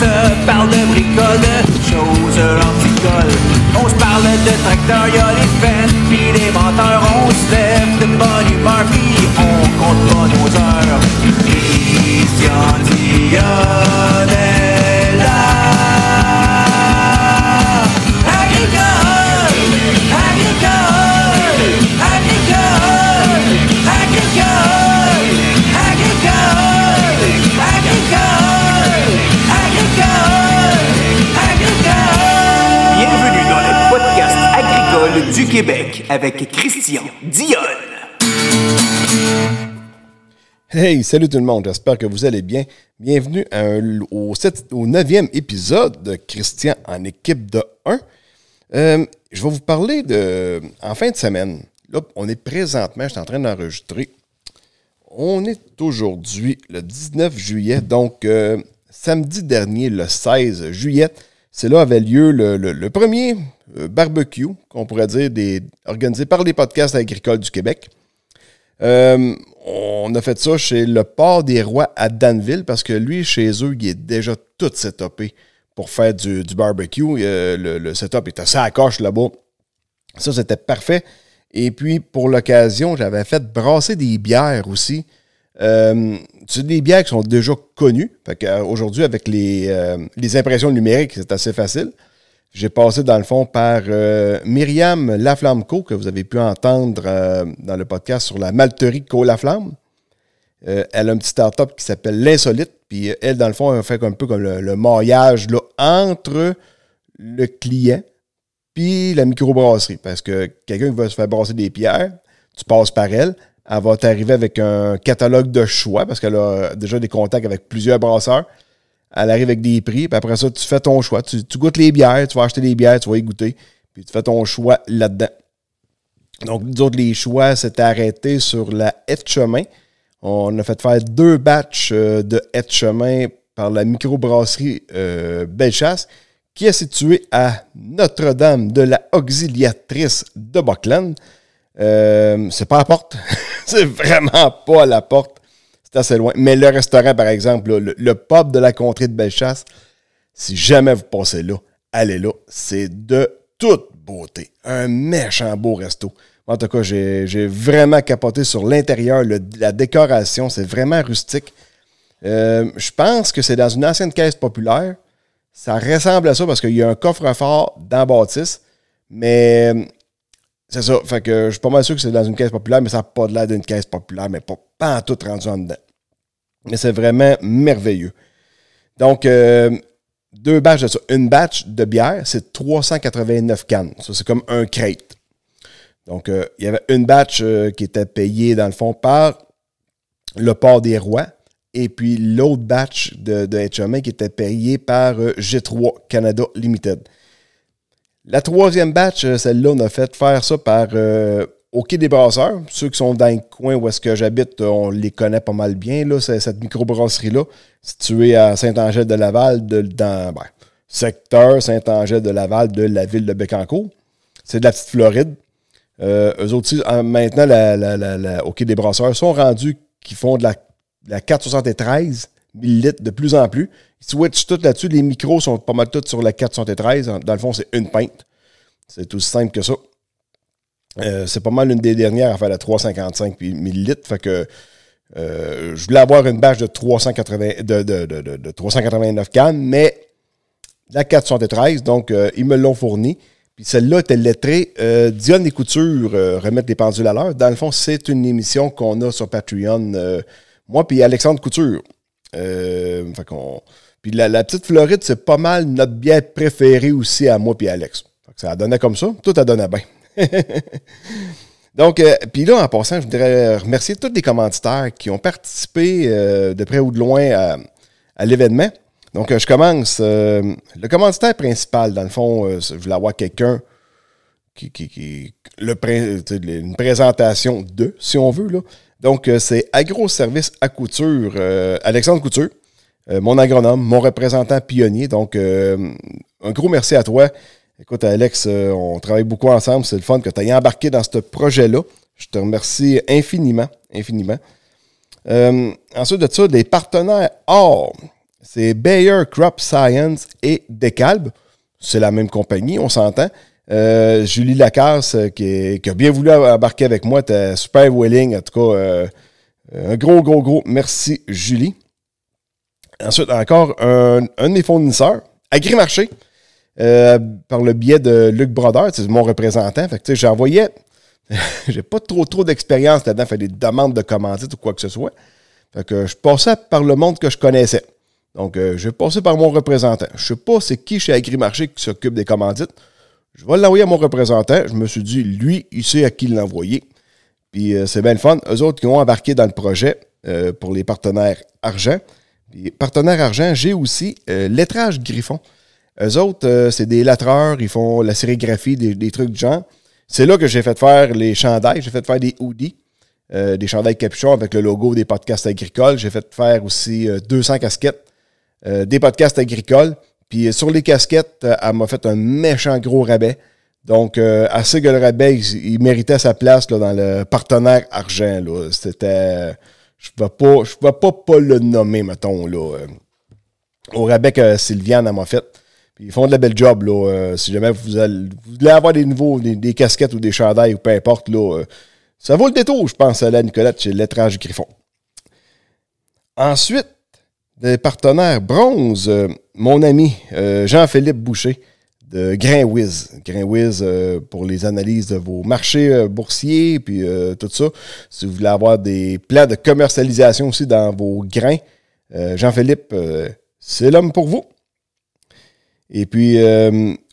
On se parle de bricoles, de choses articoles On se parle de tracteurs, y'a les avec Christian Dion. Hey, salut tout le monde, j'espère que vous allez bien. Bienvenue au, neuvième 9e épisode de Christian en équipe de 1. Euh, je vais vous parler de. En fin de semaine, là, on est présentement, je suis en train d'enregistrer. On est aujourd'hui le 19 juillet, donc euh, samedi dernier, le 16 juillet. C'est là avait lieu le, le premier euh, barbecue, qu'on pourrait dire, organisé par les podcasts agricoles du Québec. Euh, on a fait ça chez le Port des Rois à Danville parce que lui, chez eux, il est déjà tout setupé pour faire du, barbecue. Euh, le, setup est assez à coche là-bas. Ça, c'était parfait. Et puis, pour l'occasion, j'avais fait brasser des bières aussi. Euh, c'est des bières qui sont déjà connues. Aujourd'hui, avec les impressions numériques, c'est assez facile. J'ai passé dans le fond par euh, Myriam Laflamme-Co, que vous avez pu entendre euh, dans le podcast sur la malterie Co Laflamme. Euh, elle a une petite start-up qui s'appelle L'Insolite. Puis elle, dans le fond, elle fait un peu comme le, le mariage entre le client puis la microbrasserie. Parce que quelqu'un qui va se faire brasser des pierres, tu passes par elle. Elle va t'arriver avec un catalogue de choix parce qu'elle a déjà des contacts avec plusieurs brasseurs. Elle arrive avec des prix. Puis après ça, tu fais ton choix. Tu, goûtes les bières, tu vas acheter les bières, tu vas y goûter. Puis tu fais ton choix là-dedans. Donc, nous autres, les choix, c'était arrêté sur la haie chemin. On a fait faire deux batchs euh, de haie chemin par la microbrasserie euh, Bellechasse, qui est située à Notre-Dame de la Auxiliatrice de Buckland. Euh, c'est pas à la porte. c'est vraiment pas à la porte. C'est assez loin. Mais le restaurant, par exemple, le, pop pub de la contrée de Bellechasse, si jamais vous passez là, allez là. C'est de toute beauté. Un méchant beau resto. En tout cas, j'ai vraiment capoté sur l'intérieur. La décoration, c'est vraiment rustique. Euh, je pense que c'est dans une ancienne caisse populaire. Ça ressemble à ça parce qu'il y a un coffre-fort dans bâtisse. mais euh, c'est ça. Fait que je suis pas mal sûr que c'est dans une caisse populaire, mais ça n'a pas l'air d'une caisse populaire, mais pas, en tout rendu en dedans. Mais c'est vraiment merveilleux. Donc, euh, deux batches de ça. Une batch de bière, c'est 389 cannes. Ça, c'est comme un crate. Donc, euh, il y avait une batch euh, qui était payée, dans le fond, par le port des rois. Et puis l'autre batch de, de HMA qui était payée par G3 Canada Limited. La troisième batch, euh, celle-là, on a fait faire ça par euh, au Quai des Brasseurs. Ceux qui sont dans le coin où est-ce que j'habite, euh, on les connaît pas mal bien, là, cette microbrasserie-là, située à Saint-Angèle-de-Laval, dans ben, secteur Saint-Angèle-de-Laval de la ville de Bécancourt. C'est de la petite Floride. Euh, eux autres, maintenant, la, au Quai des Brasseurs, sont rendus qui font de la, 473 millilitres de plus en plus. Ils switchent tout là-dessus. Les micros sont pas mal tous sur la 473. Dans le fond, c'est une pinte. C'est aussi simple que ça. Euh, c'est pas mal une des dernières à faire la 355 puis Fait que euh, je voulais avoir une bâche de, de, 389 cannes, mais la 413, donc euh, ils me l'ont fournie. Puis celle-là était lettrée Dionne et Coutures remettent les pendules à l'heure. Dans le fond, c'est une émission qu'on a sur Patreon, moi puis Alexandre Couture. Euh, puis la, petite Floride, c'est pas mal notre bière préférée aussi à moi et Alex. Ça a ça donnait comme ça, tout a donné bien. Donc, euh, puis là, en passant, je voudrais remercier tous les commanditaires qui ont participé euh, de près ou de loin à, l'événement. Donc, je commence. le commanditaire principal, dans le fond, je voulais avoir quelqu'un qui. une présentation de, si on veut, là. Donc, euh, c'est Agroservice à Couture, euh, Alexandre Couture, euh, mon agronome, mon représentant pionnier. Donc, un gros merci à toi. Écoute, Alex, on travaille beaucoup ensemble. C'est le fun que tu aies embarqué dans ce projet-là. Je te remercie infiniment, infiniment. ensuite de ça, les partenaires or. C'est Bayer Crop Science et Decalb. C'est la même compagnie, on s'entend. Euh, Julie Lacasse, euh, qui, a bien voulu embarquer avec moi, était super willing. En tout cas, euh, un gros, gros, gros merci, Julie. Ensuite, encore un, de mes fournisseurs, Agrimarché, par le biais de Luc Brodeur, c'est mon représentant. Fait que j'envoyais. J'ai pas trop trop d'expérience là-dedans, faire des demandes de commandites ou quoi que ce soit. Fait que je passais par le monde que je connaissais. Donc, je passais par mon représentant. Je sais pas c'est qui chez Agrimarché qui s'occupe des commandites. Je vais l'envoyer à mon représentant. Je me suis dit, lui, il sait à qui l'envoyer. Puis euh, c'est bien le fun. Eux autres qui ont embarqué dans le projet euh, pour les partenaires argent. Puis, partenaires argent, j'ai aussi euh, l'étrage Griffon. Eux autres, c'est des latreurs, ils font la sérigraphie, des, trucs de genre. C'est là que j'ai fait faire les chandails, j'ai fait faire des hoodies, des chandails capuchons avec le logo des podcasts agricoles. J'ai fait faire aussi 200 casquettes, des podcasts agricoles. Puis euh, sur les casquettes, euh, elle m'a fait un méchant gros rabais. Donc, assez que le rabais, il, méritait sa place là, dans le partenaire argent. C'était. Euh, je ne je pas, pas le nommer, mettons, là, au rabais que Sylviane m'a fait. ils font de la belle job. Là, si jamais vous, voulez avoir des nouveaux, des, casquettes ou des chandails ou peu importe, là, ça vaut le détour, je pense, à la Nicolette chez l'étrange Griffon. Ensuite, des partenaires bronze, euh, mon ami euh, Jean-Philippe Boucher de GrainWiz. GrainWiz euh, pour les analyses de vos marchés boursiers, puis tout ça. Si vous voulez avoir des plans de commercialisation aussi dans vos grains, Jean-Philippe, c'est l'homme pour vous. Et puis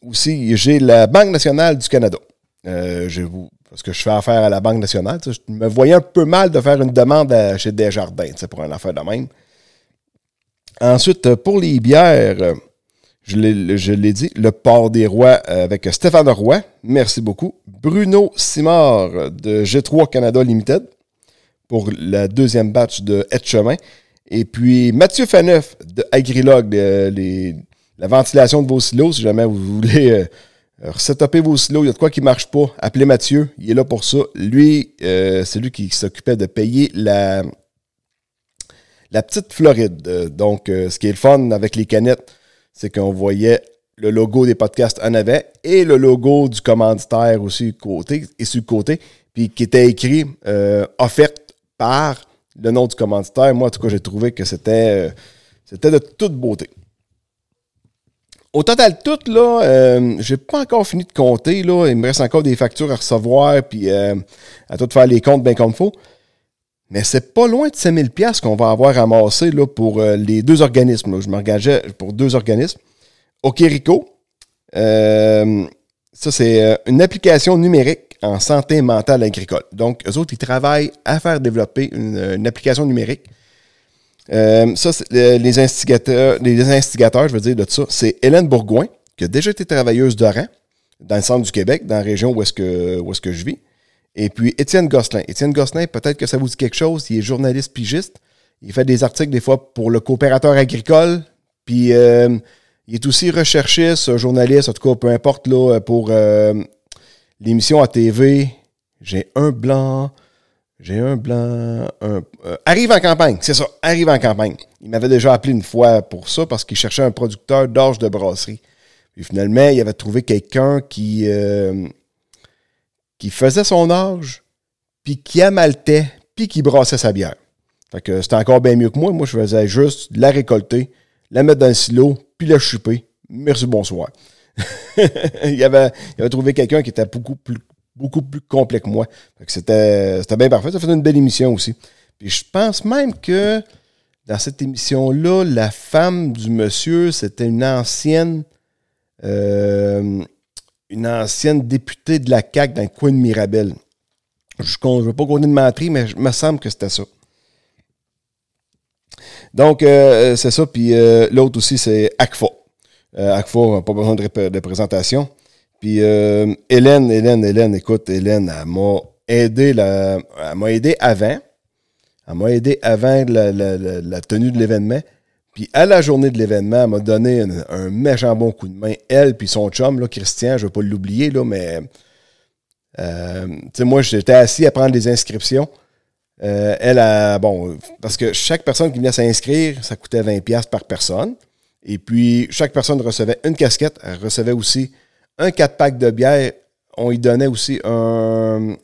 aussi, j'ai la Banque nationale du Canada. je vous parce que je fais affaire à la Banque nationale. Je me voyais un peu mal de faire une demande chez Desjardins pour une affaire de même. Ensuite, pour les bières, je l'ai dit, le port des rois euh, avec Stéphane Roy, merci beaucoup. Bruno Simard de G3 Canada Limited pour la deuxième batch de être Chemin. Et puis Mathieu Faneuf de Agrilog, euh, la ventilation de vos silos, si jamais vous voulez euh, vos silos, il y a de quoi qui ne marche pas, appelez Mathieu, il est là pour ça. Lui, euh, c'est lui qui s'occupait de payer la la petite Floride. Euh, donc, euh, ce qui est le fun avec les canettes, c'est qu'on voyait le logo des podcasts en avant et le logo du commanditaire aussi côté et sur le côté, puis qui était écrit euh, offerte par le nom du commanditaire. Moi, en tout cas, j'ai trouvé que c'était euh, c'était de toute beauté. Au total, tout, là, n'ai j'ai pas encore fini de compter. Là. Il me reste encore des factures à recevoir, puis à tout faire les comptes bien comme il faut. Mais c'est pas loin de 5000 pièces qu'on va avoir ramassé là, pour euh, les deux organismes. Je m'engageais pour deux organismes. OK euh, ça c'est euh, une application numérique en santé mentale agricole. Donc, eux autres, ils travaillent à faire développer une, application numérique. ça, les instigateurs, les instigateurs, je veux dire, de ça, c'est Hélène Bourgoin, qui a déjà été travailleuse de rang dans le centre du Québec, dans la région où est-ce que, où est-ce que je vis. Et puis, Étienne Gosselin. Étienne Gosselin, peut-être que ça vous dit quelque chose. Il est journaliste pigiste. Il fait des articles, des fois, pour le coopérateur agricole. Puis, euh, il est aussi recherchiste, journaliste, en tout cas, peu importe, là, pour euh, l'émission à TV. J'ai un blanc. J'ai un blanc. Un, euh, arrive en campagne, c'est ça, arrive en campagne. Il m'avait déjà appelé une fois pour ça parce qu'il cherchait un producteur d'orge de brasserie. Puis finalement, il avait trouvé quelqu'un qui, faisait son âge, puis qui amaltait, puis qui brassait sa bière. Fait que c'était encore bien mieux que moi. Moi, je faisais juste la récolter, la mettre dans le silo, puis la chuper. Merci, bonsoir. il, avait, il avait trouvé quelqu'un qui était beaucoup plus, beaucoup plus complet que moi. C'était bien parfait. Ça fait une belle émission aussi. Puis je pense même que dans cette émission-là, la femme du monsieur, c'était une ancienne euh, une ancienne députée de la CAQ dans coin de Mirabel. Je ne veux pas qu'on de menterie, mais il me semble que c'était ça. Donc, euh, euh, c'est ça. Puis euh, l'autre aussi, c'est ACFA. Euh, n'a pas besoin de, présentation. Puis Hélène, Hélène, Hélène, écoute, Hélène, elle m'a aidé, la, m'a aidé avant. Elle m'a aidé avant la tenue de l'événement. Puis à la journée de l'événement, elle m'a donné un, méchant bon coup de main. Elle puis son chum, là, Christian, je ne vais pas l'oublier, là, mais euh, moi, j'étais assis à prendre des inscriptions. Euh, elle a, bon, parce que chaque personne qui venait s'inscrire, ça coûtait 20$ par personne. Et puis, chaque personne recevait une casquette, elle recevait aussi un 4-pack de bière. On y donnait aussi un,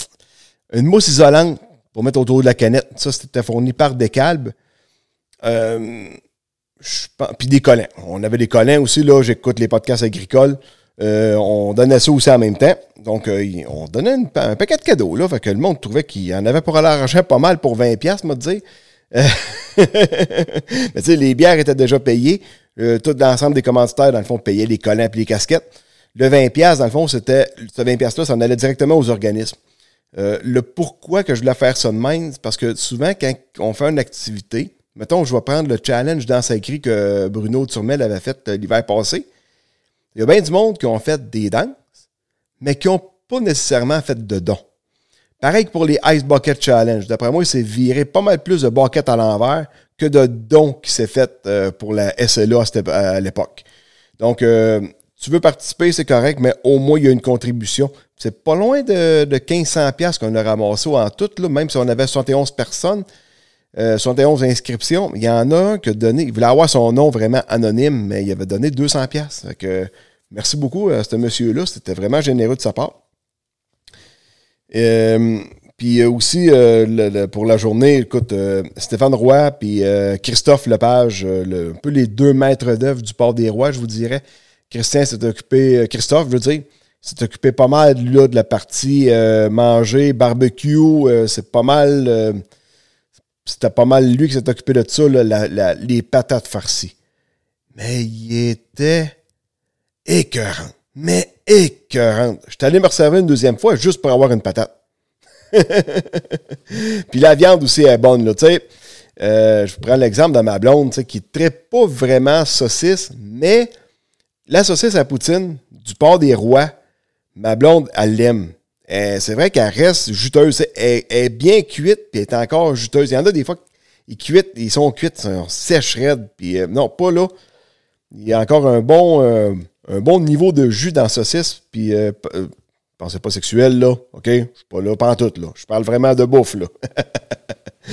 une mousse isolante pour mettre autour de la canette. Ça, c'était fourni par Descalbes. Euh, puis des collins. On avait des collins aussi, là, j'écoute les podcasts agricoles. Euh, on donnait ça aussi en même temps. Donc, euh, on donnait un paquet de cadeaux, là. Fait que le monde trouvait qu'il en avait pour aller arracher pas mal pour 20$, me dit' Mais tu sais, les bières étaient déjà payées. Euh, tout l'ensemble des commanditaires, dans le fond, payaient les collins et les casquettes. Le 20$, dans le fond, c'était. Ce 20$-là, ça en allait directement aux organismes. le pourquoi que je voulais faire ça de même, c'est parce que souvent, quand on fait une activité, Mettons, je vais prendre le challenge dans sa écrit que Bruno Turmel avait fait euh, l'hiver passé. Il y a bien du monde qui ont fait des danses, mais qui n'ont pas nécessairement fait de dons. Pareil que pour les Ice Bucket Challenge. D'après moi, il s'est viré pas mal plus de buckets à l'envers que de dons qui s'est fait euh, pour la SLA à l'époque. Donc, euh, tu veux participer, c'est correct, mais au moins, il y a une contribution. C'est pas loin de, de 1500$ qu'on a ramassé en tout, même si on avait 71 personnes. 71 euh, inscriptions. Il y en a un qui a donné, il voulait avoir son nom vraiment anonyme, mais il avait donné 200 pièces. que merci beaucoup à ce monsieur-là, c'était vraiment généreux de sa part. Euh, puis euh, aussi, pour la journée, écoute, Stéphane Roy puis Christophe Lepage, un peu les deux maîtres d'œuvre du port des rois, je vous dirais. Christian s'est occupé, Christophe, je veux dire, s'est occupé pas mal de la partie manger, barbecue, c'est pas mal c'était pas mal lui qui s'est occupé de ça, les patates farcies. Mais il était écœurant. Mais écœurant. suis allé me resserver une deuxième fois juste pour avoir une patate. Puis la viande aussi est bonne, là, tu sais. Euh, je prends l'exemple de ma blonde, qui ne traite pas vraiment saucisse, mais la saucisse à poutine du port des rois, ma blonde, elle l'aime. Euh, c'est vrai qu'elle reste juteuse. Elle, est bien cuite, puis est encore juteuse. Il y en a des fois qui ils sont cuites, ils sont sèches, raides, euh, non, pas là. Il y a encore un bon, euh, un bon niveau de jus dans la saucisse, puis euh, pensez pas sexuel, là, OK? Je suis pas là, pas tout, là. Je parle vraiment de bouffe, là.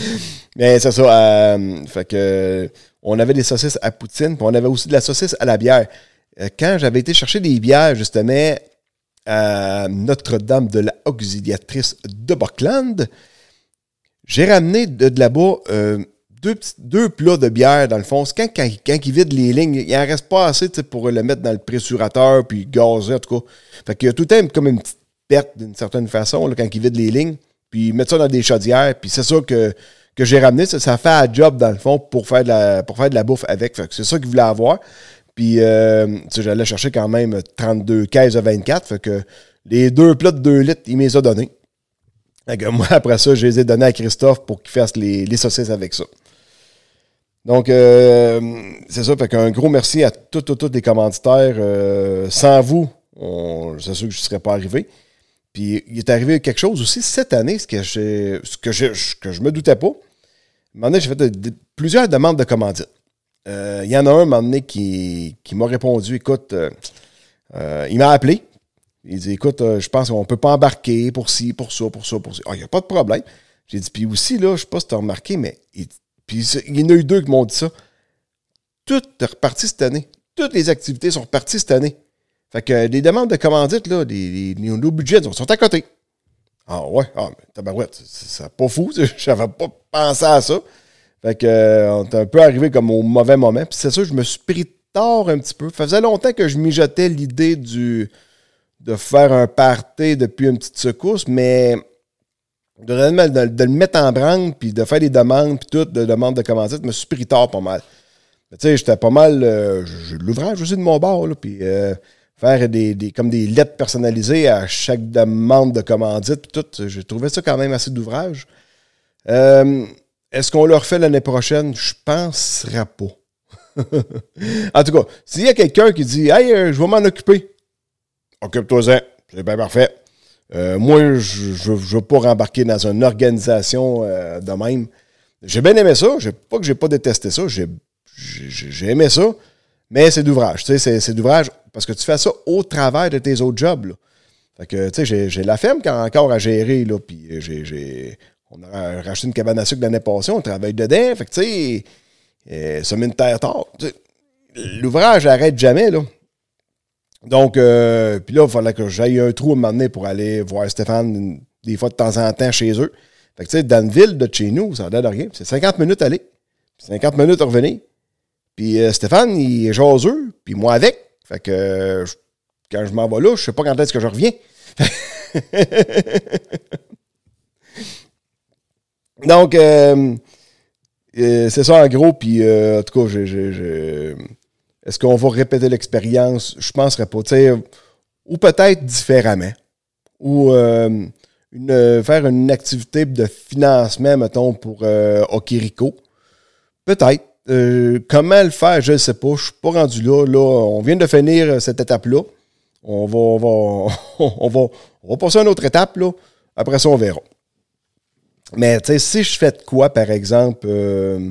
Mais c'est ça. fait que, on avait des saucisses à poutine, puis on avait aussi de la saucisse à la bière. quand j'avais été chercher des bières, justement, à Notre-Dame de la Auxiliatrice de Buckland. J'ai ramené de, là-bas euh, deux, deux, plats de bière, dans le fond. Quand, quand, quand les lignes, il n'en reste pas assez pour le mettre dans le pressurateur puis gazer, en tout cas. Fait y a tout le temps comme une petite perte d'une certaine façon quand il vide les lignes. Puis il met ça dans des chaudières. Puis c'est ça que, que j'ai ramené. Ça, fait un job, dans le fond, pour faire de la, pour faire de la bouffe avec. que c'est ça qu'il voulait avoir. Puis, euh, j'allais chercher quand même 32, 15 à 24. Fait que les deux plats de 2 litres, il me les a donnés. Fait moi, après ça, je les ai donnés à Christophe pour qu'il fasse les, saucisses avec ça. Donc, euh, c'est ça. Fait qu'un gros merci à tous tout, les commanditaires. Euh, sans vous, c'est sûr que je ne serais pas arrivé. Puis, il est arrivé quelque chose aussi cette année, ce que je ne me doutais pas. À j'ai fait plusieurs demandes de commandites. Euh, il y en a un, un moment donné, qui, qui m'a répondu Écoute, euh, euh, il m'a appelé. Il dit Écoute, je pense qu'on ne peut pas embarquer pour ci, pour ça, pour ça, pour ça. Ah, il n'y a pas de problème. J'ai dit Puis aussi, là, je ne sais pas si tu as remarqué, mais il, y en a eu deux qui m'ont dit ça. Tout est reparti cette année. Toutes les activités sont reparties cette année. Fait que les demandes de commandites, là, les, nouveaux budgets sont, sont à côté. Ah ouais, ah, mais tabarouette, c'est pas fou, Je n'avais pas pensé à ça. Fait que, euh, on est un peu arrivé comme au mauvais moment. Puis c'est ça je me suis pris tard un petit peu. Ça faisait longtemps que je mijotais l'idée du de faire un party depuis une petite secousse, mais de, de, le mettre en branle, puis de faire des demandes, puis tout, de demandes de commandites, je me suis pris tard pas mal. Tu sais, j'étais pas mal. Euh, L'ouvrage aussi de mon bord, là, puis euh, faire des, comme des lettres personnalisées à chaque demande de commandite, puis tout. J'ai trouvé ça quand même assez d'ouvrage. Euh, est-ce qu'on le refait l'année prochaine? Je penserai pas. en tout cas, s'il y a quelqu'un qui dit Hey, euh, je vais m'en occuper, occupe-toi-en. C'est bien parfait. Euh, moi, je ne veux pas rembarquer dans une organisation euh, de même. J'ai bien aimé ça. Je pas que j'ai pas détesté ça. J'ai aimé ça. Mais c'est d'ouvrage. c'est d'ouvrage parce que tu fais ça au travers de tes autres jobs. que, tu j'ai la ferme qui encore à gérer, j'ai on a racheté une cabane à sucre l'année passée, on travaille dedans. Fait que, tu sais, euh, une terre tard. L'ouvrage n'arrête jamais, là. Donc, euh, puis là, il fallait que j'aille un trou à un pour aller voir Stéphane des fois de temps en temps chez eux. Fait que, tu sais, dans une ville de chez nous, ça a de rien. C'est 50 minutes aller, 50 minutes à revenir. Puis euh, Stéphane, il est jaseux, puis moi avec. Fait que quand je m'en vais là, je sais pas quand est-ce que je reviens. Donc, euh, euh, c'est ça en gros. Puis, euh, en tout cas, est-ce qu'on va répéter l'expérience? Je ne penserais pas. ou peut-être différemment. Ou faire une activité de financement, mettons, pour Okirico. Peut-être. comment le faire, je ne sais pas. Je ne suis pas rendu là. On vient de finir cette étape-là. On va, on va, on passer à une autre étape. Là. Après ça, on verra. Mais tu sais, si je fais de quoi, par exemple, euh,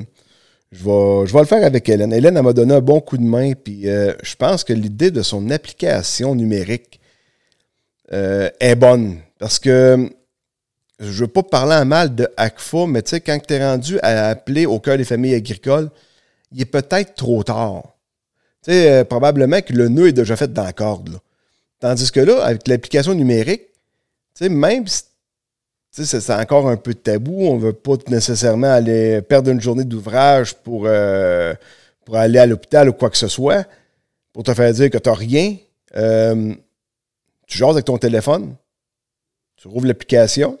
je, vais, le faire avec Hélène. Hélène, elle m'a donné un bon coup de main, puis euh, je pense que l'idée de son application numérique euh, est bonne. Parce que je veux pas parler en mal de ACFA, mais tu sais, quand tu es rendu à appeler au cœur des familles agricoles, il est peut-être trop tard. Tu sais, probablement que le nœud est déjà fait dans la corde. Tandis que là, avec l'application numérique, tu sais, même si c'est encore un peu tabou. On ne veut pas nécessairement aller perdre une journée d'ouvrage pour, euh, pour aller à l'hôpital ou quoi que ce soit, pour te faire dire que tu n'as rien. Euh, tu jases avec ton téléphone, tu rouvres l'application,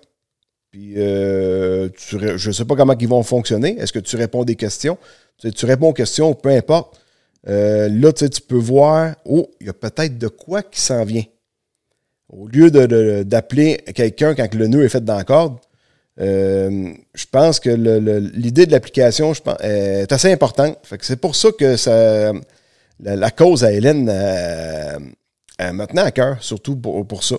puis euh, je ne sais pas comment ils vont fonctionner. Est-ce que tu réponds des questions? Tu, réponds aux questions, peu importe. là, tu, tu peux voir, oh, il y a peut-être de quoi qui s'en vient. Au lieu d'appeler quelqu'un quand le nœud est fait dans la corde, euh, je pense que l'idée de l'application est assez importante. C'est pour ça que la, cause à Hélène euh, euh, maintenant à cœur, surtout pour, ça.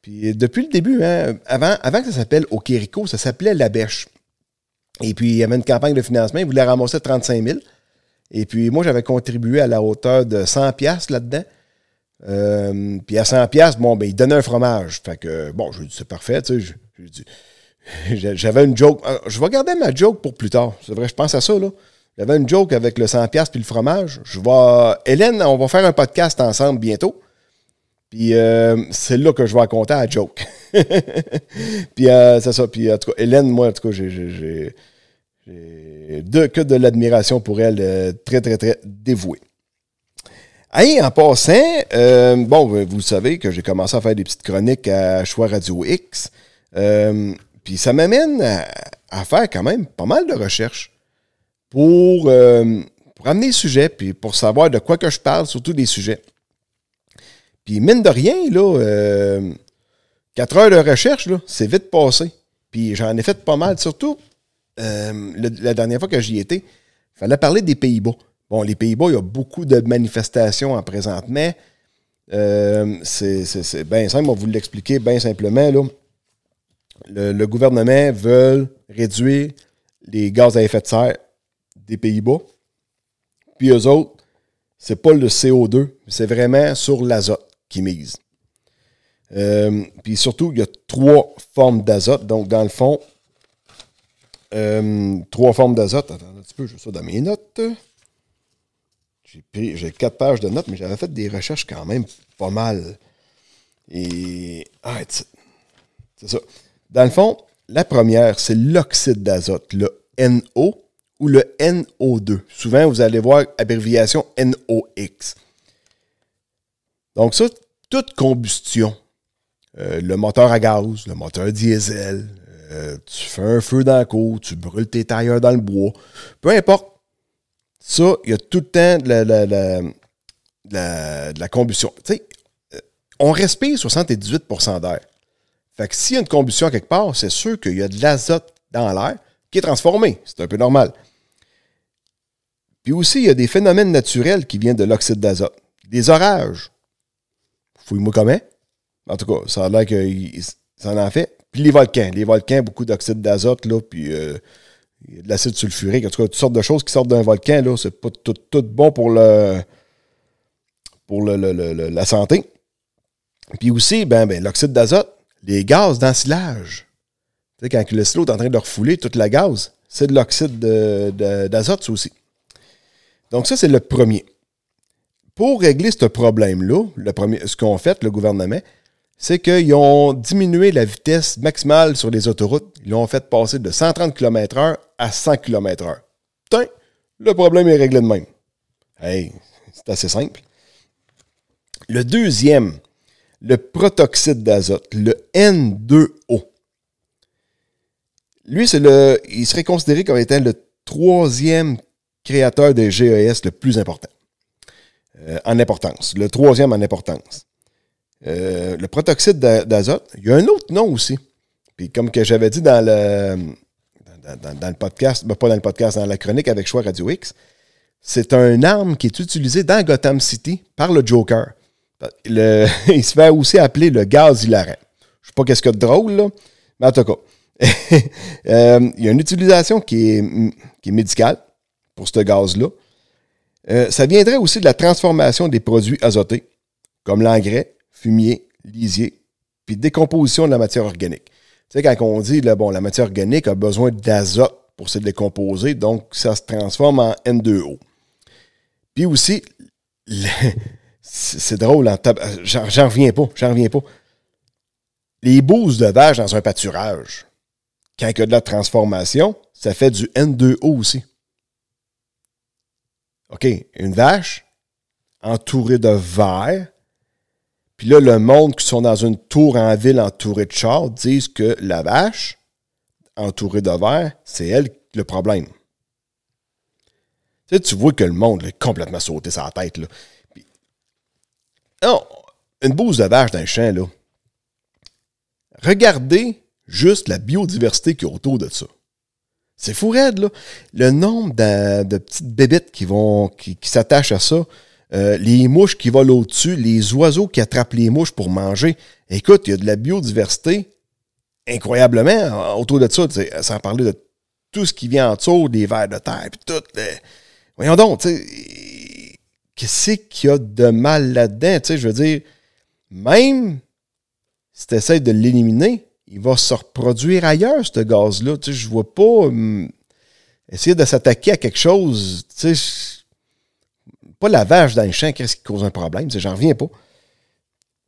Puis depuis le début, hein, avant, avant que ça s'appelle Okirico, ça s'appelait La Bêche. Et puis il y avait une campagne de financement, ils voulaient ramasser 35 000. Et puis moi, j'avais contribué à la hauteur de 100 là-dedans. Euh, puis à 100$, bon, ben, il donnait un fromage. Fait que, bon, je dit c'est parfait, tu sais. j'avais une joke. Euh, je vais garder ma joke pour plus tard. C'est vrai, je pense à ça, là. J'avais une joke avec le 100$ puis le fromage. Je vais. Hélène, on va faire un podcast ensemble bientôt. Puis euh, c'est là que je vais raconter la joke. puis c'est ça. Puis en tout cas, Hélène, moi, en tout cas, j'ai. que de l'admiration pour elle, très, très, très dévouée en passant, euh, bon, vous savez que j'ai commencé à faire des petites chroniques à Choix Radio X. Euh, puis ça m'amène à, faire quand même pas mal de recherches euh, pour, amener le sujet, puis pour savoir de quoi que je parle, surtout des sujets. Puis mine de rien, là, 4 heures de recherche, c'est vite passé. Puis j'en ai fait pas mal, surtout la dernière fois que j'y étais, il fallait parler des Pays-Bas. Bon, les Pays-Bas, il y a beaucoup de manifestations en présentement. Euh, c'est bien simple, on va vous l'expliquer bien simplement. Le, gouvernement veut réduire les gaz à effet de serre des Pays-Bas. Puis eux autres, c'est pas le CO2, c'est vraiment sur l'azote qu'ils mise euh, puis surtout, il y a trois formes d'azote. Donc, dans le fond, euh, trois formes d'azote. Attends un petit peu, je vais ça dans mes notes. J'ai quatre pages de notes, mais j'avais fait des recherches quand même pas mal. Et. Ah, c'est ça. Dans le fond, la première, c'est l'oxyde d'azote, le NO ou le NO2. Souvent, vous allez voir abréviation NOx. Donc, ça, toute combustion, euh, le moteur à gaz, le moteur diesel, euh, tu fais un feu dans la cour, tu brûles tes tailleurs dans le bois, peu importe, ça, il y a tout le temps de la, combustion. Tu sais, euh, on respire 78 d'air. Fait que s'il y a une combustion quelque part, c'est sûr qu'il y a de l'azote dans l'air qui est transformé. C'est un peu normal. Puis aussi, il y a des phénomènes naturels qui viennent de l'oxyde d'azote. Des orages. Fouille-moi comment. En tout cas, ça a l'air que ça en fait. Puis les volcans. Les volcans, beaucoup d'oxyde d'azote, là, puis euh, de l'acide sulfurique, en tout cas, toutes sortes de choses qui sortent d'un volcan. Là, c'est pas tout, bon pour le pour la santé. Puis aussi, ben, ben l'oxyde d'azote, les gaz d'ensilage. Tu sais, quand le silo est en train de refouler toute la gaz, c'est de l'oxyde d'azote, aussi. Donc, ça, c'est le premier. Pour régler ce problème-là, le premier, ce qu'ont fait le gouvernement, c'est qu'ils ont diminué la vitesse maximale sur les autoroutes. Ils l'ont fait passer de 130 km/h à 100 km/h. Putain, le problème est réglé de même. Hey, c'est assez simple. Le deuxième, le protoxyde d'azote, le N2O. Lui, c'est le, il serait considéré comme étant le troisième créateur des GES le plus important euh, en importance, le troisième en importance. Euh, le protoxyde d'azote, il y a un autre nom aussi. Puis comme que j'avais dit dans le, dans, le podcast, ben, pas dans le podcast, dans la chronique avec Choix Radio X, c'est un arme qui est utilisée dans Gotham City par le Joker. il se fait aussi appeler le gaz hilarant. Je sais pas qu'est-ce que de drôle, là, mais en tout cas, euh, il y a une utilisation qui est, qui médicale pour ce gaz-là. Euh, ça viendrait aussi de la transformation des produits azotés, comme l'engrais, fumier, lisier, puis décomposition de la matière organique sais, quand on dit, là, bon, la matière organique a besoin d'azote pour se décomposer, donc ça se transforme en N2O. Puis aussi, c'est drôle, j'en reviens pas, j'en reviens pas. Les bouses de vache dans un pâturage, quand il y a de la transformation, ça fait du N2O aussi. OK, une vache entourée de verre puis là, le monde qui sont dans une tour en ville entourée de chars disent que la vache, entourée de verre, c'est elle le problème. Tu, vois que le monde est complètement sauté sa tête. une bouse de vache d'un chien champ, là. Regardez juste la biodiversité qui est autour de ça. C'est fou raide, là. Le nombre de, petites bébites qui vont qui s'attachent à ça. Euh, les mouches qui volent au-dessus, les oiseaux qui attrapent les mouches pour manger. Écoute, il y a de la biodiversité incroyablement euh, autour de ça, sans parler de tout ce qui vient en dessous, des vers de terre, puis tout. Euh. voyons donc, qu'est-ce qu'il y a de mal là-dedans? Je veux dire, même si tu essaies de l'éliminer, il va se reproduire ailleurs, ce gaz-là. Je vois pas hmm, essayer de s'attaquer à quelque chose. Tu sais, pas la vache dans les champ, qu'est-ce qui cause un problème? J'en reviens pas.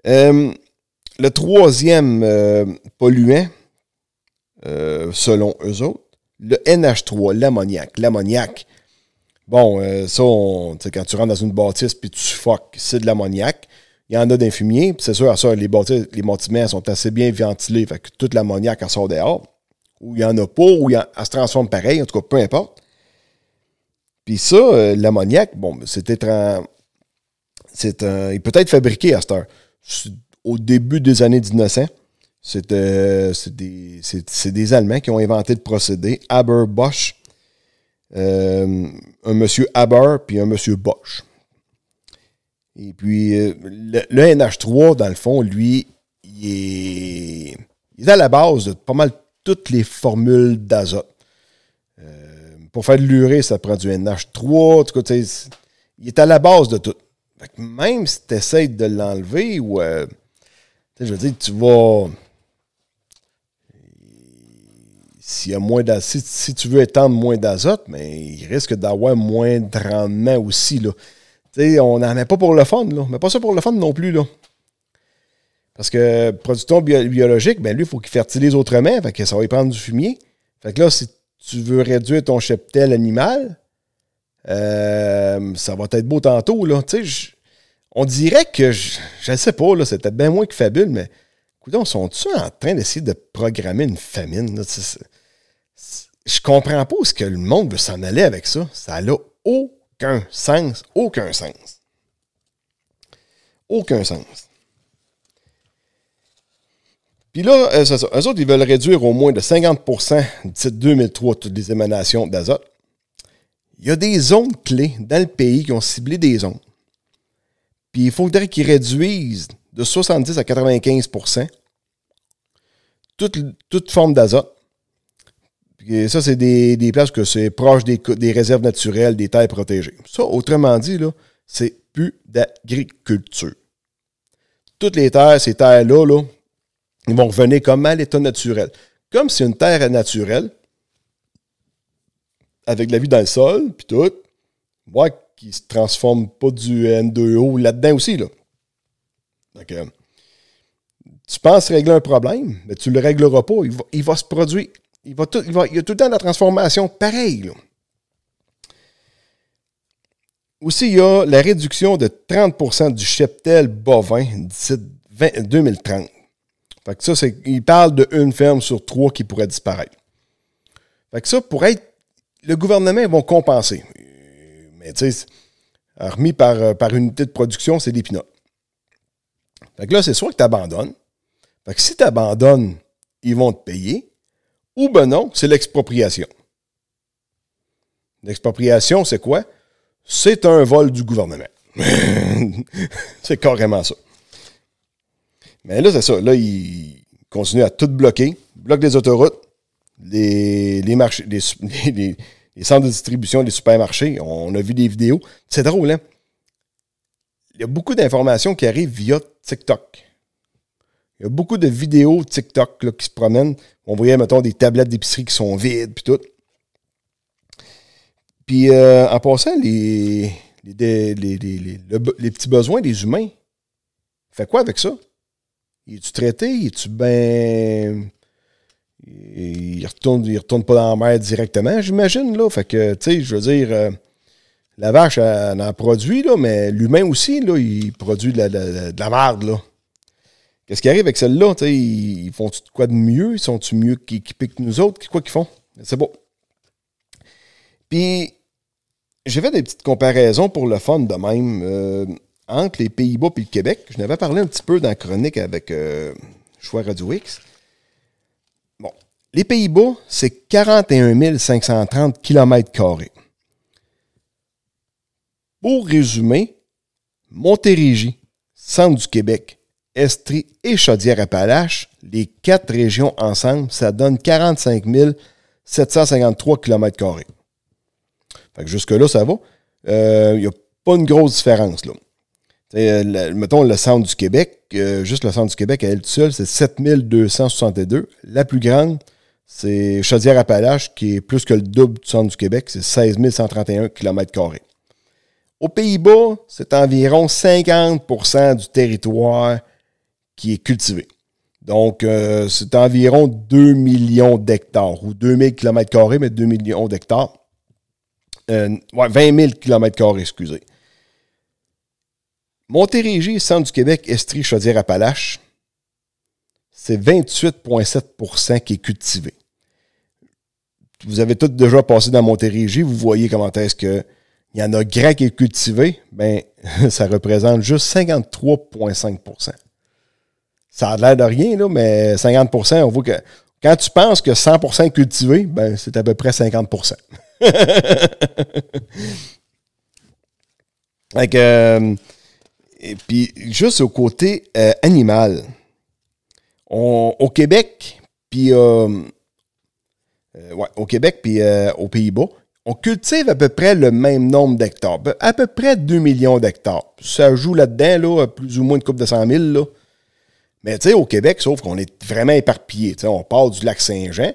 Euh, le troisième euh, polluant, euh, selon eux autres, le NH3, l'ammoniac. L'ammoniac, bon, ça, quand tu rentres dans une bâtisse puis tu suffoques, c'est de l'ammoniac. Il y en a d'infumier, fumier, c'est sûr, ça, les, bâtisses, les bâtiments sont assez bien ventilés, fait que toute l'ammoniac en sort dehors. Ou il n'y en a pas, ou il se transforme pareil, en tout cas, peu importe. Puis ça, euh, l'ammoniac, bon, ben, c'était un. C'est un. Il peut être fabriqué à cette heure. Au début des années 1900, euh, c'est des, Allemands qui ont inventé le procédé Haber Bosch. Euh, un monsieur Haber puis un monsieur Bosch. Et puis, le, NH3, dans le fond, lui, il est à la base de pas mal toutes les formules d'azote pour faire de l'urée, ça prend du NH3. tout cas, il est à la base de tout. même si tu essaies de l'enlever, ou. Euh, je veux dire, tu vas. S'il y a moins si, si, tu veux étendre moins d'azote, mais il risque d'avoir moins de rendement aussi. Là. sais, on n'en met pas pour le fun, là. Mais pas ça pour le fun non plus. Là. Parce que producteur biologique, ben lui, il faut qu'il fertilise autrement. Fait que ça va y prendre du fumier. Fait que là, c'est tu veux réduire ton cheptel animal, euh, ça va être beau tantôt. Là. on dirait que, je ne sais pas, c'est peut-être bien moins que fabule, mais écoutez, sont-tu en train d'essayer de programmer une famine? Je ne je comprends pas où ce que le monde veut s'en aller avec ça. Ça n'a aucun sens, aucun sens. Aucun sens. Puis là, euh, Eux autres, ils veulent réduire au moins de 50 d'ici 2003 toutes les émanations d'azote. Il y a des zones clés dans le pays qui ont ciblé des zones. Puis il faudrait qu'ils réduisent de 70 à 95 toute, toute forme d'azote. ça, c'est des, places que c'est proche des, des, réserves naturelles, des terres protégées. Ça, autrement dit, là, c'est plus d'agriculture. Toutes les terres, ces terres-là, là, ils vont revenir comme à l'état naturel. Comme si une terre naturelle, avec la vie dans le sol, puis tout, voir qu'ils ne se transforme pas du N2O là-dedans aussi. Là. Donc, tu penses régler un problème, mais tu ne le régleras pas. Il va, se produire. Il, va tout, il, y a tout le temps la transformation pareil. Aussi, il y a la réduction de 30 du cheptel bovin d'ici 2030. Fait que ça, c'est, il parle d'une ferme sur trois qui pourrait disparaître. Fait que ça, pourrait être. Le gouvernement, ils vont compenser. Mais tu sais, remis par, euh, par unité de production, c'est des pinottes. Fait que là, c'est soit que tu abandonnes. Fait que si tu abandonnes, ils vont te payer. Ou ben non, c'est l'expropriation. L'expropriation, c'est quoi? C'est un vol du gouvernement. c'est carrément ça. Mais là, c'est ça. Là, ils continuent à tout bloquer. Ils bloquent les autoroutes, les, marchés, les, centres de distribution, les supermarchés. On a vu des vidéos. C'est drôle, hein? Il y a beaucoup d'informations qui arrivent via TikTok. Il y a beaucoup de vidéos TikTok là, qui se promènent. On voyait, mettons, des tablettes d'épicerie qui sont vides, puis tout. Puis, euh, en passant, les, les, les, petits besoins des humains, fait quoi avec ça? Il est-tu traité? Il est-tu ben. Il retourne, retourne pas dans la mer directement, j'imagine, là. Fait que, tu sais, je veux dire. Euh, la vache, elle, en produit, là, mais l'humain aussi, là, il produit de la, merde. là. Qu'est-ce qui arrive avec celle-là? Ils, ils font-tu quoi de mieux? Ils sont-tu mieux équipés que nous autres? Quoi qu'ils font? C'est beau. Puis, j'ai fait des petites comparaisons pour le fun de même. Euh, entre les Pays-Bas et le Québec. Je n'avais parlé un petit peu dans la chronique avec euh, Choix Radio X. Bon, les Pays-Bas, c'est 41 530 km. Pour résumer, Montérégie, centre du Québec, Estrie et Chaudière-Appalaches, les quatre régions ensemble, ça donne 45 753 km. Fait que jusque-là, ça va. Il euh, n'y a pas une grosse différence. Là. Euh, mettons le centre du Québec, euh, juste le centre du Québec à elle seule, c'est 7262. La plus grande, c'est Chaudière-Appalaches, qui est plus que le double du centre du Québec, c'est 16131 131 km. Aux Pays-Bas, c'est environ 50 du territoire qui est cultivé. Donc, euh, c'est environ 2 millions d'hectares, ou 2000 km, mais 2 millions d'hectares. ouais, 20 000 km, excusez. Montérégie, Centre du Québec, Estrie, Chaudière-Appalaches, c'est 28,7 qui est cultivé. Vous avez tous déjà passé dans Montérégie, vous voyez comment est-ce que il y en a grand qui est cultivé, ben, ça représente juste 53,5 Ça a l'air de rien, mais 50 on voit que quand tu penses que 100 est cultivé, ben, c'est à peu près 50 Donc, Et puis, juste au côté euh, animal, au Québec, puis euh, euh, au Québec, puis aux Pays-Bas, on cultive à peu près le même nombre d'hectares, à peu près 2 millions d'hectares. Ça joue là-dedans, là, plus ou moins une coupe de 100 000. Là. Mais tu sais, au Québec, sauf qu'on est vraiment éparpillé. On parle du lac Saint-Jean,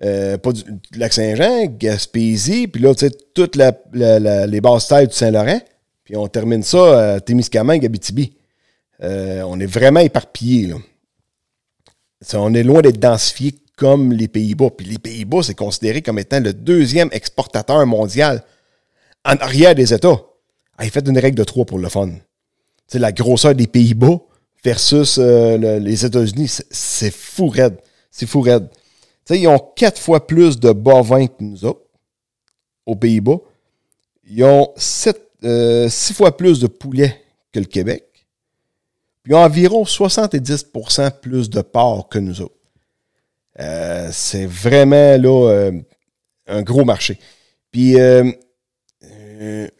pas du, lac Saint-Jean, Gaspésie, puis là, tu sais, toutes les basses terres du Saint-Laurent. Puis on termine ça à euh, Témiscamingue, Abitibi. Euh, on est vraiment éparpillés, Là. on est loin d'être densifié comme les Pays-Bas. Puis les Pays-Bas, c'est considéré comme étant le deuxième exportateur mondial en arrière des États. Ils ah, il fait une règle de trois pour le fun. C'est la grosseur des Pays-Bas versus euh, les États-Unis, c'est fou raide. C'est fou raide. ils ont quatre fois plus de bovins que nous autres aux Pays-Bas. Ils ont sept euh, six fois plus de poulets que le Québec, puis environ 70 plus de porcs que nous autres. Euh, c'est vraiment là euh, un gros marché. Puis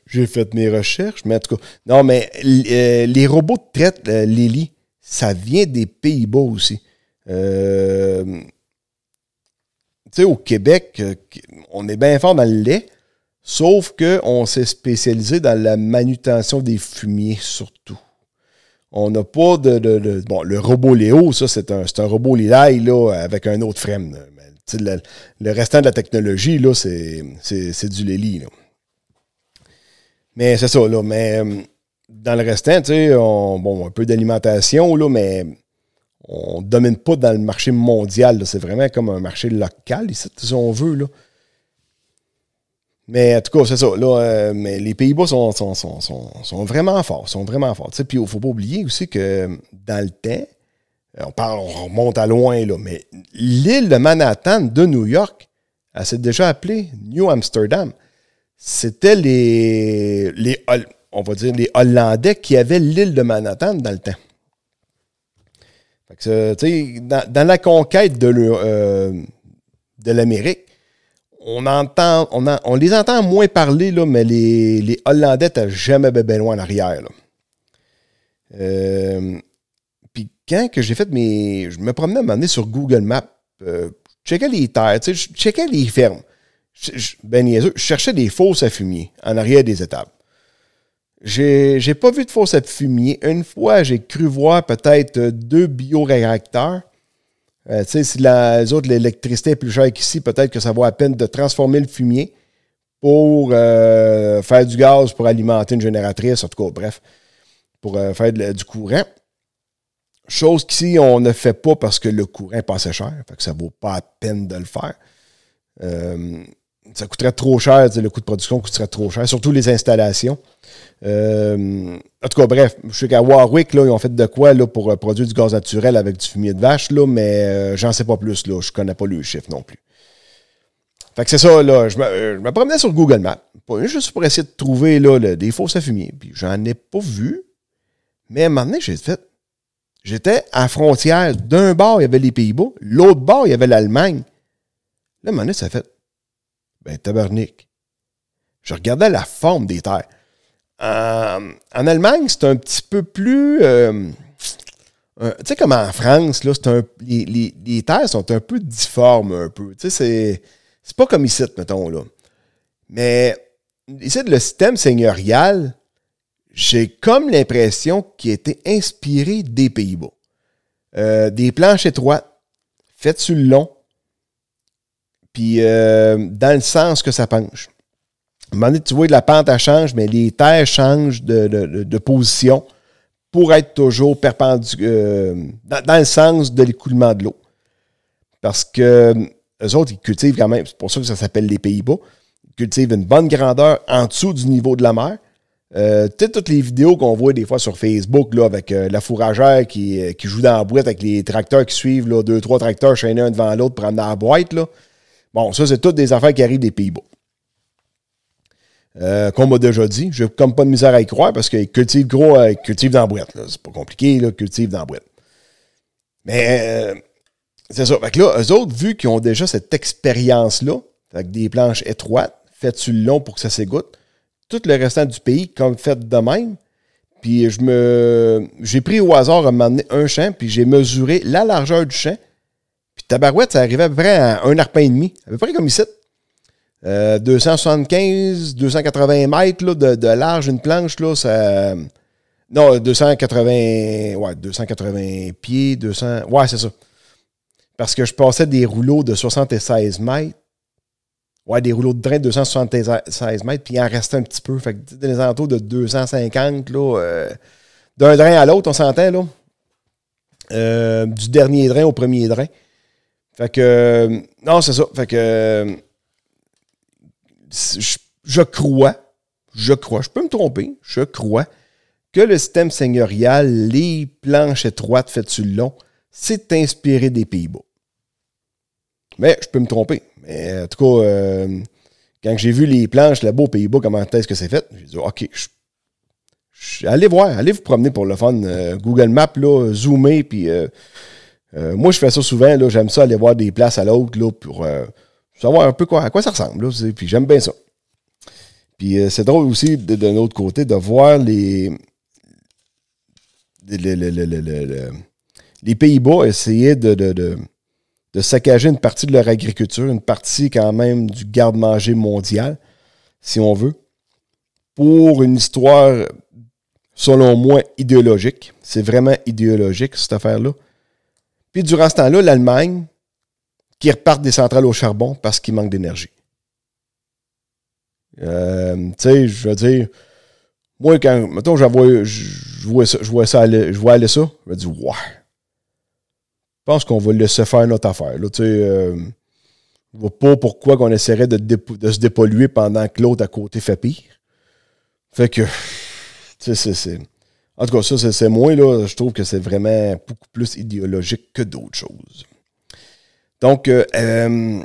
j'ai fait mes recherches, mais en tout cas, non, mais les robots de traite, les lits, ça vient des Pays-Bas aussi. tu sais, au Québec, on est bien fort dans le lait, Sauf qu'on s'est spécialisé dans la manutention des fumiers surtout. On n'a pas de, Bon, le robot Léo, ça, c'est un, robot Lilaï, là, avec un autre frame. le, restant de la technologie, là, c'est du Léli, Mais c'est ça, là. Mais euh, dans le restant, tu sais, bon, un peu d'alimentation, là, mais on ne domine pas dans le marché mondial. C'est vraiment comme un marché local, ici, si on veut, là. Mais en tout cas, c'est ça. Euh, mais les Pays-Bas sont, sont, vraiment forts. sont vraiment forts. Puis il ne faut pas oublier aussi que euh, dans le temps, euh, on, parle, on remonte à loin, là, mais l'île de Manhattan de New York, elle s'est déjà appelée New Amsterdam. C'était les, les, on va dire, les Hollandais qui avaient l'île de Manhattan dans le temps. dans, dans, la conquête de l'Amérique, on les entend moins parler, là, mais les, Hollandais n'étaient jamais bébé ben, ben loin en arrière. Euh, puis quand que j'ai fait mes. Je me promenais à m'amener sur Google Maps, euh, je checkais les terres, je checkais les fermes. ben je cherchais des fosses à fumier en arrière des étapes. J'ai pas vu de fosses à fumier. Une fois, j'ai cru voir peut-être deux bioréacteurs euh, tu sais, si les autres, l'électricité est plus chère qu'ici, peut-être que ça vaut à peine de transformer le fumier pour euh, faire du gaz pour alimenter une génératrice, en tout cas, bref, pour euh, faire du courant. Chose qu'ici, on ne fait pas parce que le courant passait cher, fait que ça vaut pas à peine de le faire ça coûterait trop cher, le coût de production coûterait trop cher, surtout les installations. Euh, en tout cas, bref, je suis qu'à Warwick, ils ont fait de quoi là, pour euh, produire du gaz naturel avec du fumier de vache, là, mais euh, j'en sais pas plus, là, je connais pas le chiffre non plus. Fait que c'est ça, là, je me, promenais sur Google Maps, juste pour essayer de trouver des fausses à fumier, puis j'en ai pas vu, mais à un moment donné, j'ai fait, j'étais à la frontière, d'un bord, il y avait les Pays-Bas, l'autre bord, il y avait l'Allemagne. Là, à un moment donné, ça fait, ben, tabarnak. Je regardais la forme des terres. Euh, en Allemagne, c'est un petit peu plus. Euh, tu sais, comme en France, là, les, terres sont un peu difformes, un peu. Tu sais, c'est, pas comme ici, mettons, là. Mais ici, le système seigneurial, j'ai comme l'impression qu'il était inspiré des Pays-Bas. Euh, des planches étroites, faites sur le long, puis euh, dans le sens que ça penche. À un moment donné, tu vois, la pente, elle change, mais les terres changent de, position pour être toujours perpendiculaire, euh, dans, le sens de l'écoulement de l'eau. Parce que les euh, autres, ils cultivent quand même, c'est pour ça que ça s'appelle les Pays-Bas, ils cultivent une bonne grandeur en dessous du niveau de la mer. tu sais, toutes les vidéos qu'on voit des fois sur Facebook, là, avec la fourragère qui, joue dans la boîte avec les tracteurs qui suivent, deux, trois tracteurs chaînés un devant l'autre pour amener la boîte, là. Bon, ça, c'est toutes des affaires qui arrivent des Pays-Bas. Comme euh, qu'on m'a déjà dit. n'ai comme pas de misère à y croire parce qu'ils cultivent gros, euh, ils cultivent dans boîte. C'est pas compliqué, là, cultivent dans boîte. Mais euh, c'est ça. Fait que là, eux autres, vu qu'ils ont déjà cette expérience-là, avec des planches étroites, faites sur le long pour que ça s'égoutte, tout le restant du pays, comme fait de même, puis je me. J'ai pris au hasard à m'amener un champ, puis j'ai mesuré la largeur du champ puis Tabarouette, ça arrivait à peu près à un arpent et demi, à peu près comme ici. 275, euh, 280 mètres de, large, une planche, là, ça. Non, 280. Ouais, 280 pieds, 200. Ouais, c'est ça. Parce que je passais des rouleaux de 76 mètres. Ouais, des rouleaux de drain de 276 mètres, puis il en restait un petit peu. Fait que des entours de 250, là, euh, d'un drain à l'autre, on s'entend, euh, du dernier drain au premier drain. Fait que. Euh, non, c'est ça. Fait que. Euh, je, crois, je crois, je peux me tromper, je crois que le système seigneurial, les planches étroites faites sur le long, s'est inspiré des Pays-Bas. Mais je peux me tromper. Mais en tout cas, euh, quand j'ai vu les planches là-bas aux Pays-Bas, comment est-ce que c'est fait, j'ai dit, OK, allez voir, allez vous promener pour le fun. Google Maps, là, zoomer, puis. Euh, moi, je fais ça souvent. J'aime ça aller voir des places à l'autre pour euh, savoir un peu quoi, à quoi ça ressemble. puis j'aime bien ça. Puis euh, c'est drôle aussi, d'un autre côté, de voir les, les, Pays-Bas essayer de, de, saccager une partie de leur agriculture, une partie quand même du garde-manger mondial, si on veut, pour une histoire, selon moi, idéologique. C'est vraiment idéologique, cette affaire-là. Puis durant ce temps-là, l'Allemagne, qui repart des centrales au charbon parce qu'il manque d'énergie. Euh, tu sais, je veux dire, moi, quand, mettons, je vois ça, aller, je vois aller ça, je me dis, ouais, je pense qu'on va laisser faire notre affaire. Là, tu euh, je vois pas pourquoi qu'on essaierait de, se dépolluer pendant que l'autre à côté fait pire. Fait que, tu sais, c'est en tout cas, ça, c'est moins, là. Je trouve que c'est vraiment beaucoup plus idéologique que d'autres choses. Donc, euh, euh,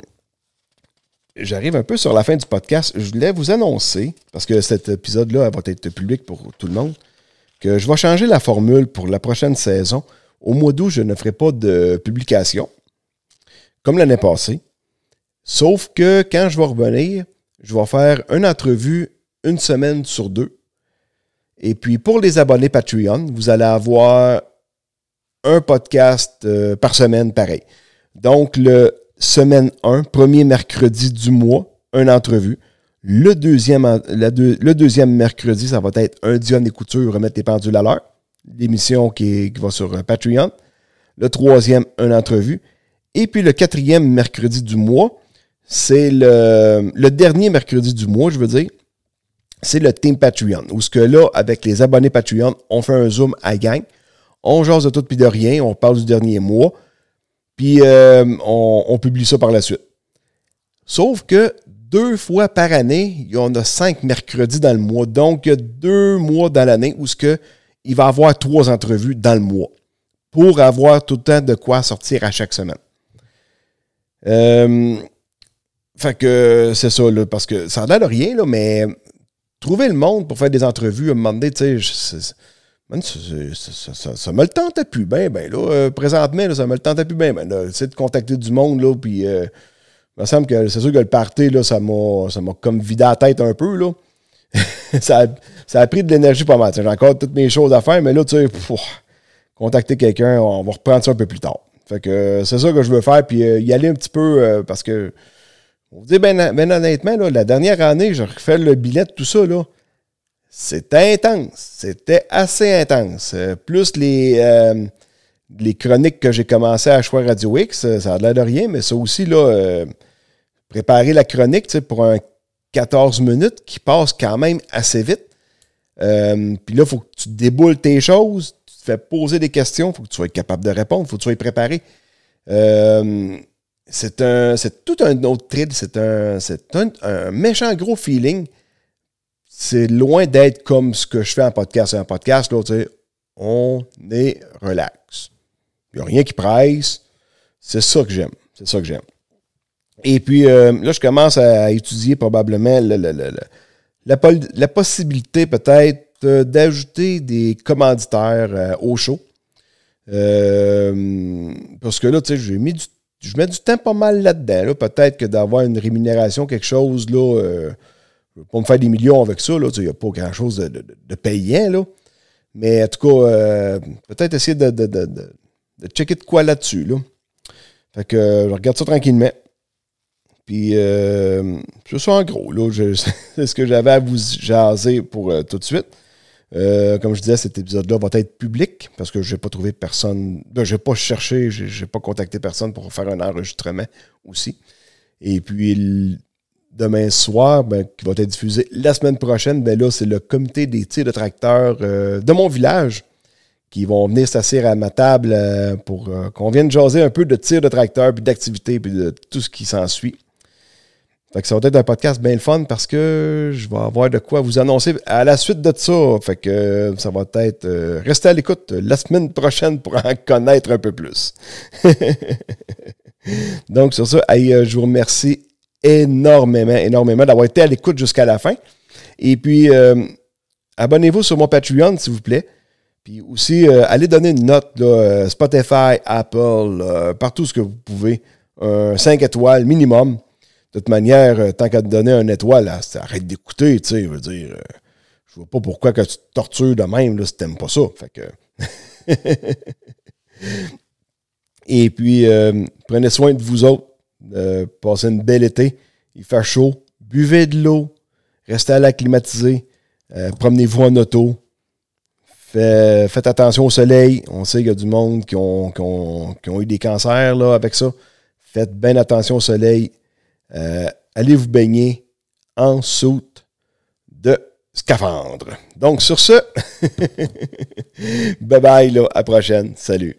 j'arrive un peu sur la fin du podcast. Je voulais vous annoncer, parce que cet épisode-là va être public pour tout le monde, que je vais changer la formule pour la prochaine saison. Au mois d'août, je ne ferai pas de publication, comme l'année passée. Sauf que quand je vais revenir, je vais faire une entrevue une semaine sur deux et puis pour les abonnés Patreon, vous allez avoir un podcast euh, par semaine pareil. Donc le semaine 1, premier mercredi du mois, une entrevue. Le deuxième, le deuxième mercredi, ça va être un Dion des coutures, remettre les pendules à l'heure. L'émission qui, va sur euh, Patreon. Le troisième, une entrevue. Et puis le quatrième mercredi du mois, c'est le, le dernier mercredi du mois, je veux dire c'est le Team Patreon, où ce que là, avec les abonnés Patreon, on fait un zoom à gang, on jase de tout puis de rien, on parle du dernier mois, puis euh, on, publie ça par la suite. Sauf que deux fois par année, il y en a cinq mercredis dans le mois, donc il y a deux mois dans l'année où ce que il va avoir trois entrevues dans le mois pour avoir tout le temps de quoi sortir à chaque semaine. Euh, fait que c'est ça, parce que ça n'a rien, là, mais trouver le monde pour faire des entrevues, me un tu sais, ça, ça, me le tentait plus bien, ben là, euh, présentement, ça me le tentait plus bien, ben là, tu de contacter du monde, là, puis euh, il me semble que c'est sûr que le party, là, ça m'a, comme vidé la tête un peu, là. ça, a, pris de l'énergie pas mal, j'ai encore toutes mes choses à faire, mais là, tu sais, contacter quelqu'un, on va reprendre ça un peu plus tard. Fait que euh, c'est ça que je veux faire, puis y aller un petit peu, parce que on vous dit, ben, ben honnêtement, la dernière année, j'ai refait le billet de tout ça, C'était intense. C'était assez intense. Euh, plus les, euh, les chroniques que j'ai commencé à choisir Radio X, euh, ça a l'air de rien, mais ça aussi, là, préparer la chronique pour un 14 minutes qui passe quand même assez vite. Puis là, il faut que tu déboules tes choses, tu te fais poser des questions, il faut que tu sois capable de répondre, il faut que tu sois préparé. Euh, c'est un, c'est tout un autre trade, C'est un, un, méchant gros feeling. C'est loin d'être comme ce que je fais en podcast. Un podcast, là, on est relax. Il n'y a rien qui presse. C'est ça que j'aime. C'est ça que j'aime. Et puis, euh, là, je commence à étudier probablement la, la, possibilité peut-être euh, d'ajouter des commanditaires euh, au show. parce que là, tu sais, j'ai mis du je mets du temps pas mal là-dedans. Là. dedans peut être que d'avoir une rémunération, quelque chose, là, euh, pour me faire des millions avec ça, il n'y a pas grand-chose de, de, payant. Mais en tout cas, euh, peut-être essayer de, checker de quoi là-dessus. Fait que euh, je regarde ça tranquillement. Puis, je suis en gros, c'est ce que j'avais à vous jaser pour tout de suite. Euh, comme je disais, cet épisode-là va être public parce que je n'ai pas trouvé personne. Ben, je n'ai pas cherché, je n'ai pas contacté personne pour faire un enregistrement aussi. Et puis, demain soir, ben, qui va être diffusé la semaine prochaine, ben c'est le comité des tirs de tracteurs euh, de mon village qui vont venir s'asseoir à ma table euh, pour qu'on vienne jaser un peu de tirs de tracteurs, puis d'activités, puis de tout ce qui s'ensuit. Fait que ça va être un podcast bien le fun parce que je vais avoir de quoi vous annoncer à la suite de ça. Fait que euh, ça va être rester euh, restez à l'écoute euh, la semaine prochaine pour en connaître un peu plus. Donc sur ça, je vous remercie énormément, énormément d'avoir été à l'écoute jusqu'à la fin. Et puis abonnez-vous sur mon Patreon, s'il vous plaît. Puis aussi, allez donner une note, Spotify, Apple, partout ce que vous pouvez. 5 étoiles minimum. De toute manière, euh, tant qu'à te donner un étoile, arrête d'écouter, tu je veux dire. Euh, je vois pas pourquoi que tu te tortures de même, là, tu n'aimes pas ça. que... Et puis, euh, prenez soin de vous autres. passez une belle été. Il fait chaud. Buvez de l'eau. Restez à la Promenez-vous en auto. faites attention au soleil. On sait qu'il y a du monde qui ont, eu des cancers là, avec ça. Faites bien attention au soleil. Euh, allez vous baigner en soute de scaphandre. Donc sur ce, bye bye là, à prochaine. Salut.